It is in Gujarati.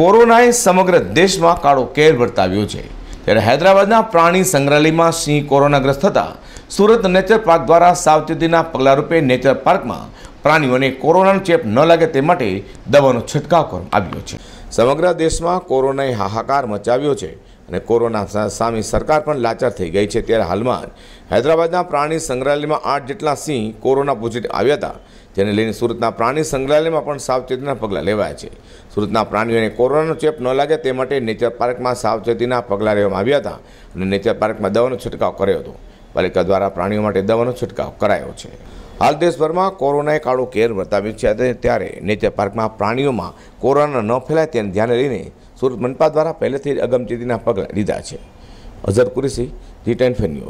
કોરોનાએ સમગ્ર દેશમાં કાળો કેર વર્તાવ્યો છે ત્યારે હૈદરાબાદના પ્રાણી સંગ્રહાલયમાં સિંહ કોરોનાગ્રસ્ત થતાં સુરત નેચર પાર્ક દ્વારા સાવચેતીના પગલારૂપે નેચર પાર્કમાં પ્રાણીઓને કોરોનાનો ચેપ ન લાગે તે માટે દવાનો છંટકાવ કરવામાં આવ્યો છે સમગ્ર દેશમાં કોરોનાએ હાહાકાર મચાવ્યો છે અને કોરોના સામે સરકાર પણ લાચાર થઈ ગઈ છે ત્યારે હાલમાં હૈદરાબાદના પ્રાણી સંગ્રહાલયમાં આઠ જેટલા સિંહ કોરોના પોઝિટિવ આવ્યા હતા જેને લઈને સુરતના પ્રાણી સંગ્રહાલયમાં પણ સાવચેતીના પગલાં લેવાયા છે સુરતના પ્રાણીઓને કોરોનાનો ચેપ ન લાગે તે માટે નેચર પાર્કમાં સાવચેતીના પગલાં લેવામાં આવ્યા હતા અને નેચર પાર્કમાં દવાનો છંટકાવ કર્યો હતો પાલિકા દ્વારા પ્રાણીઓ માટે દવાનો છંટકાવ કરાયો છે હાલ દેશભરમાં કોરોનાએ કાળો કેર વર્તાવ્યો છે ત્યારે નેચર પાર્કમાં પ્રાણીઓમાં કોરોના ન ફેલાય તેને ધ્યાને લઈને સુરત મનપા દ્વારા પહેલેથી જ અગમચેતીના પગલાં લીધા છે અઝર કુરેશી ટેન ફેન્યુ